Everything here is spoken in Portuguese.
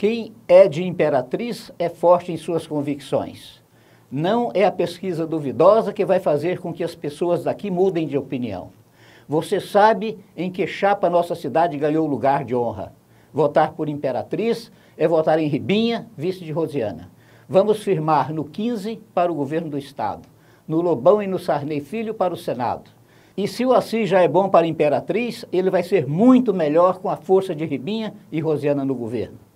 Quem é de imperatriz é forte em suas convicções. Não é a pesquisa duvidosa que vai fazer com que as pessoas daqui mudem de opinião. Você sabe em que chapa nossa cidade ganhou lugar de honra. Votar por Imperatriz é votar em Ribinha, vice de Rosiana. Vamos firmar no 15 para o governo do Estado, no Lobão e no Sarney Filho para o Senado. E se o Assis já é bom para Imperatriz, ele vai ser muito melhor com a força de Ribinha e Rosiana no governo.